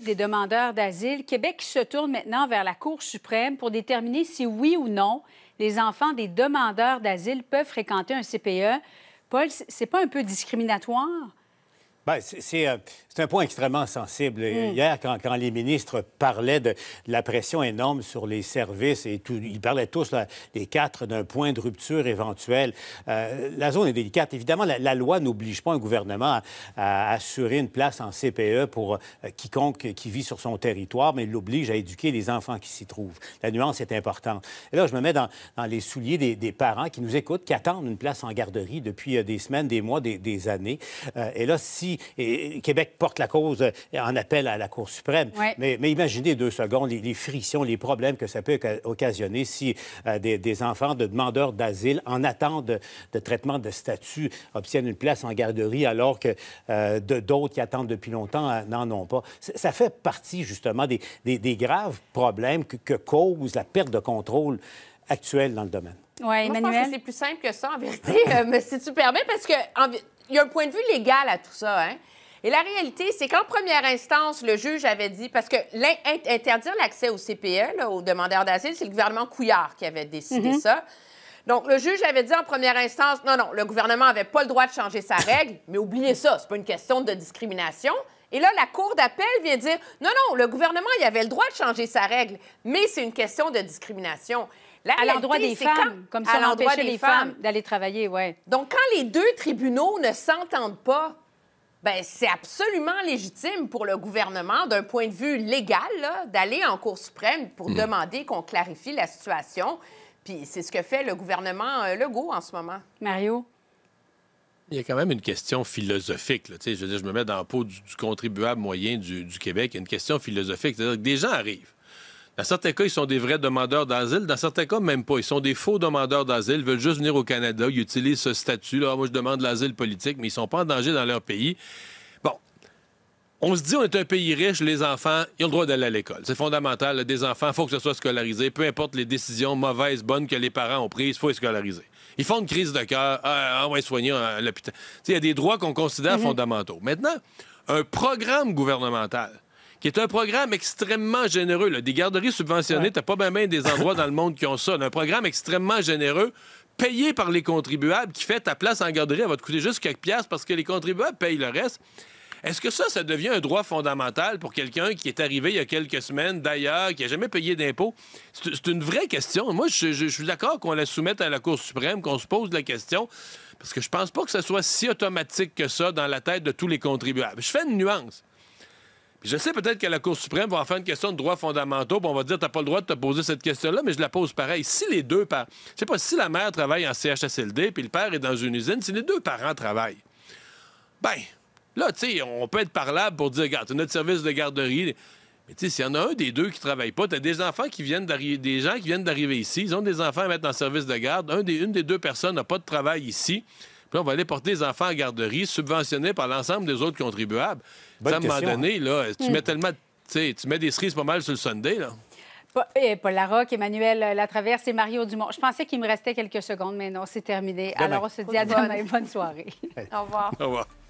des demandeurs d'asile, Québec se tourne maintenant vers la Cour suprême pour déterminer si oui ou non les enfants des demandeurs d'asile peuvent fréquenter un CPE. Paul, c'est pas un peu discriminatoire? Ben, euh, c'est un point extrêmement sensible. Mm. Hier, quand, les ministres parlaient de, la pression énorme sur les services et ils parlaient tous, des les quatre, d'un point de rupture éventuel. Euh, la zone est délicate. Évidemment, la, loi n'oblige pas un gouvernement à, assurer une place en CPE pour euh, quiconque qui vit sur son territoire, mais l'oblige à éduquer les enfants qui s'y trouvent. La nuance est importante. Et là, je me mets dans, les souliers des, parents qui nous écoutent, qui attendent une place en garderie depuis des semaines, des mois, des, années. et là, si et Québec porte la cause euh, en appel à la Cour suprême. Mais, mais, imaginez deux secondes les, frictions, les problèmes que ça peut occasionner si euh, des, enfants de demandeurs d'asile en attente de, traitement de statut obtiennent une place en garderie alors que euh, de d'autres qui attendent depuis longtemps n'en ont pas. Ça fait partie justement des, graves problèmes que, cause la perte de contrôle actuelle dans le domaine. Oui, Emmanuel. c'est plus simple que ça, en vérité, mais si tu permets, parce que il y a un point de vue légal à tout ça, hein. Et la réalité, c'est qu'en première instance, le juge avait dit, parce que interdire l'accès au CPL e, là, aux demandeurs d'asile, c'est le gouvernement Couillard qui avait décidé mm-hmm. ça. Donc, le juge avait dit en première instance, non, non, le gouvernement n'avait pas le droit de changer sa règle, mais oubliez ça, c'est pas une question de discrimination. Et là, la Cour d'appel vient dire, non, non, le gouvernement, il avait le droit de changer sa règle, mais c'est une question de discrimination à l'endroit des femmes, comme si à on les femmes d'aller travailler, ouais. Donc, quand les deux tribunaux ne s'entendent pas, ben c'est absolument légitime pour le gouvernement, d'un point de vue légal, d'aller en Cour suprême pour mm. demander qu'on clarifie la situation. Puis c'est ce que fait le gouvernement euh, Legault en ce moment. Mario? Il y a quand même une question philosophique. Là, je, veux dire, je me mets dans la peau du, contribuable moyen du, du Québec. Il y a une question philosophique. C'est-à-dire que des gens arrivent dans certains cas, ils sont des vrais demandeurs d'asile. Dans certains cas, même pas. Ils sont des faux demandeurs d'asile. Ils veulent juste venir au Canada. Ils utilisent ce statut. Là, moi, je demande l'asile politique, mais ils sont pas en danger dans leur pays. Bon. On se dit, on est un pays riche, les enfants, ils ont le droit d'aller à l'école. C'est fondamental. des enfants, il faut que ce soit scolarisé. Peu importe les décisions mauvaises, bonnes que les parents ont prises, il faut les scolariser. Ils font une crise de cœur. Ah, ah on va être soigner ah, à l'hôpital. Il y a des droits qu'on considère mhm. fondamentaux. Maintenant, un programme gouvernemental qui est un programme extrêmement généreux. Des garderies subventionnées, t'as pas bien des endroits dans le monde qui ont ça. Un programme extrêmement généreux payé par les contribuables qui fait ta place en garderie, elle va te coûter juste quelques piastres parce que les contribuables payent le reste. Est-ce que ça, ça devient un droit fondamental pour quelqu'un qui est arrivé il y a quelques semaines d'ailleurs, qui n'a jamais payé d'impôts? C'est une vraie question. Moi, je, je suis d'accord qu'on la soumette à la Cour suprême, qu'on se pose la question, parce que je pense pas que ce soit si automatique que ça dans la tête de tous les contribuables. Je fais une nuance. Je sais peut-être que la Cour suprême va en faire une question de droits fondamentaux, puis on va dire t'as pas le droit de te poser cette question-là, mais je la pose pareil. Si les deux parents, je sais pas, si la mère travaille en CHSLD, puis le père est dans une usine, si les deux parents travaillent, ben là, tu sais, on peut être parlable pour dire, regarde, notre service de garderie. Mais tu sais, s'il y en a un des deux qui travaille pas, tu as des enfants qui viennent d'arriver, des gens qui viennent d'arriver ici, ils ont des enfants à mettre en service de garde, un des, une des deux personnes n'a pas de travail ici on va aller porter les enfants en garderie, subventionnés par l'ensemble des autres contribuables. à un moment donné, là, tu mets hmm. tellement. Tu mets des cerises pas mal sur le Sunday, là. Eh, Paul Larocque, Emmanuel euh, Latraverse et Mario Dumont. Je pensais qu'il me restait quelques secondes, mais non, c'est terminé. Alors, on se dit à demain. Bonne soirée. Au revoir. Au revoir.